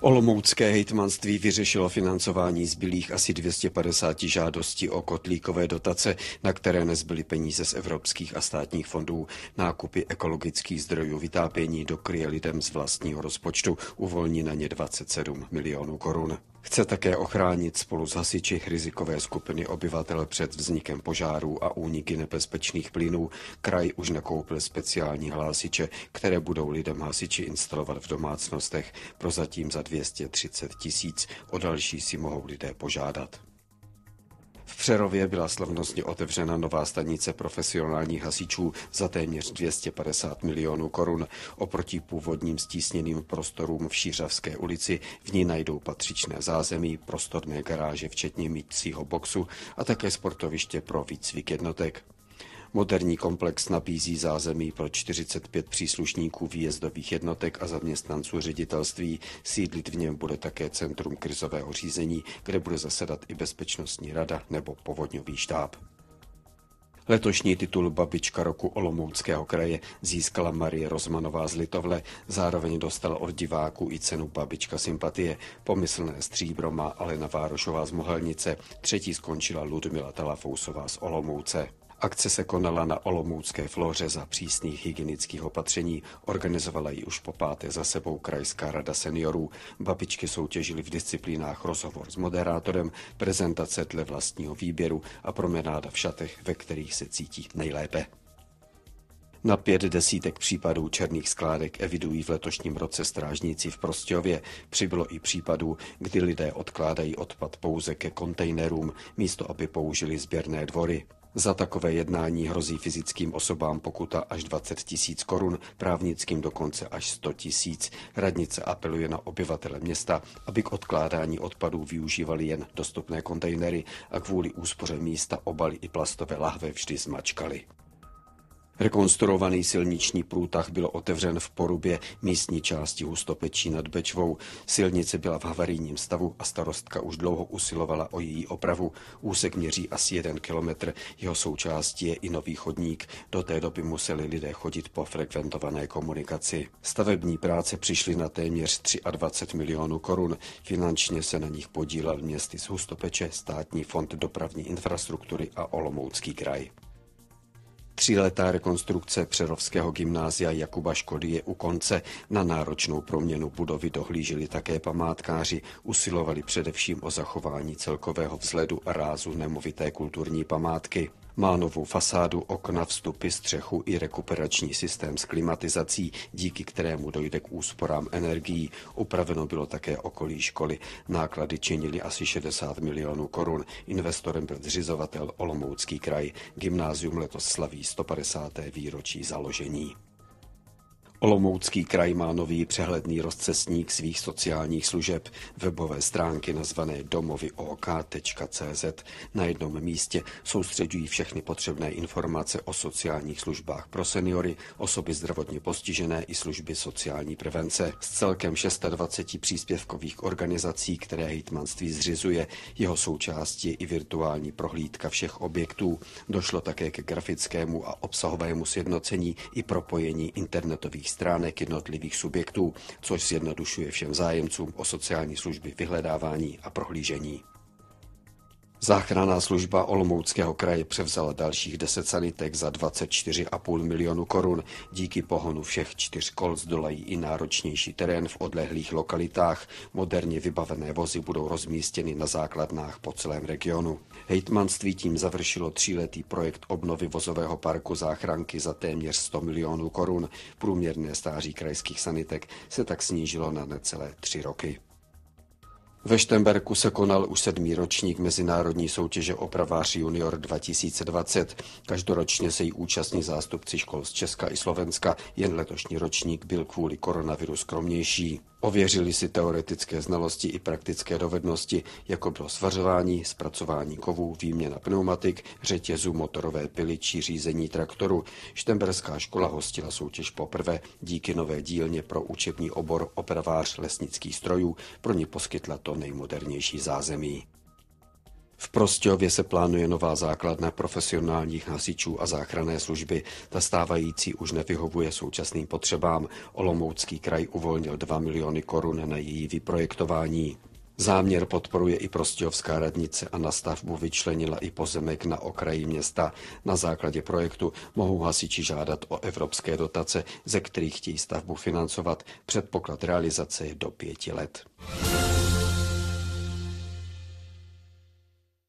Olomoucké hejtmanství vyřešilo financování zbylých asi 250 žádostí o kotlíkové dotace, na které nezbyly peníze z evropských a státních fondů. Nákupy ekologických zdrojů vytápění dokryje lidem z vlastního rozpočtu, uvolní na ně 27 milionů korun. Chce také ochránit spolu s hasiči rizikové skupiny obyvatel před vznikem požárů a úniky nebezpečných plynů. Kraj už nakoupil speciální hlásiče, které budou lidem hasiči instalovat v domácnostech prozatím za 230 tisíc. O další si mohou lidé požádat. Přerově byla slavnostně otevřena nová stanice profesionálních hasičů za téměř 250 milionů korun. Oproti původním stísněným prostorům v Šířavské ulici v ní najdou patřičné zázemí, prostorné garáže včetně mítcího boxu a také sportoviště pro výcvik jednotek. Moderní komplex nabízí zázemí pro 45 příslušníků výjezdových jednotek a zaměstnanců ředitelství. Sídlit v něm bude také Centrum krizového řízení, kde bude zasedat i Bezpečnostní rada nebo povodňový štáb. Letošní titul Babička roku Olomouckého kraje získala Marie Rozmanová z Litovle, zároveň dostala od diváků i cenu Babička sympatie. Pomyslné stříbro má Alena Várošová z Mohelnice, třetí skončila Ludmila Talafousová z Olomouce. Akce se konala na Olomoucké floře za přísných hygienických opatření. Organizovala ji už po páté za sebou Krajská rada seniorů. Babičky soutěžily v disciplínách rozhovor s moderátorem, prezentace dle vlastního výběru a promenáda v šatech, ve kterých se cítí nejlépe. Na pět desítek případů černých skládek evidují v letošním roce strážníci v Prostějově. Přibylo i případů, kdy lidé odkládají odpad pouze ke kontejnerům, místo aby použili sběrné dvory. Za takové jednání hrozí fyzickým osobám pokuta až 20 tisíc korun, právnickým dokonce až 100 tisíc. Radnice apeluje na obyvatele města, aby k odkládání odpadů využívali jen dostupné kontejnery a kvůli úspoře místa obaly i plastové lahve vždy zmačkali. Rekonstruovaný silniční průtah byl otevřen v porubě místní části Hustopečí nad Bečvou. Silnice byla v havarijním stavu a starostka už dlouho usilovala o její opravu. Úsek měří asi jeden kilometr, jeho součástí je i nový chodník. Do té doby museli lidé chodit po frekventované komunikaci. Stavební práce přišly na téměř 23 milionů korun. Finančně se na nich podílel městy z Hustopeče, státní fond dopravní infrastruktury a Olomoucký kraj. Tříletá rekonstrukce Přerovského gymnázia Jakuba Škody je u konce. Na náročnou proměnu budovy dohlíželi také památkáři. Usilovali především o zachování celkového vzhledu a rázu nemovité kulturní památky. Má novou fasádu, okna, vstupy, střechu i rekuperační systém s klimatizací, díky kterému dojde k úsporám energií. Upraveno bylo také okolí školy. Náklady činily asi 60 milionů korun. Investorem byl zřizovatel Olomoucký kraj. Gymnázium letos slaví 150. výročí založení. Olomoucký kraj má nový přehledný rozcesník svých sociálních služeb, webové stránky nazvané domovyok.cz. Na jednom místě soustředují všechny potřebné informace o sociálních službách pro seniory, osoby zdravotně postižené i služby sociální prevence. s celkem 26 příspěvkových organizací, které hejtmanství zřizuje, jeho součástí je i virtuální prohlídka všech objektů. Došlo také ke grafickému a obsahovému sjednocení i propojení internetových webových stránek jednotlivých subjektů, což zjednodušuje všem zájemcům o sociální služby vyhledávání a prohlížení. Záchranná služba Olomouckého kraje převzala dalších 10 sanitek za 24,5 milionu korun. Díky pohonu všech čtyř kol zdolají i náročnější terén v odlehlých lokalitách. Moderně vybavené vozy budou rozmístěny na základnách po celém regionu. Hejtmanství tím završilo tříletý projekt obnovy vozového parku záchranky za téměř 100 milionů korun. Průměrné stáří krajských sanitek se tak snížilo na necelé tři roky. Ve Štemberku se konal už sedmý ročník mezinárodní soutěže Opravář junior 2020. Každoročně se jí účastní zástupci škol z Česka i Slovenska, jen letošní ročník byl kvůli koronaviru skromnější. Ověřili si teoretické znalosti i praktické dovednosti, jako bylo svařování, zpracování kovů, výměna pneumatik, řetězů, motorové pily či řízení traktoru. Štemberská škola hostila soutěž poprvé díky nové dílně pro učební obor opravář lesnických strojů, pro ně poskytla to nejmodernější zázemí. V Prostějově se plánuje nová základna profesionálních hasičů a záchranné služby. Ta stávající už nevyhovuje současným potřebám. Olomoucký kraj uvolnil 2 miliony korun na její vyprojektování. Záměr podporuje i Prostějovská radnice a na stavbu vyčlenila i pozemek na okraji města. Na základě projektu mohou hasiči žádat o evropské dotace, ze kterých chtějí stavbu financovat. Předpoklad realizace je do pěti let.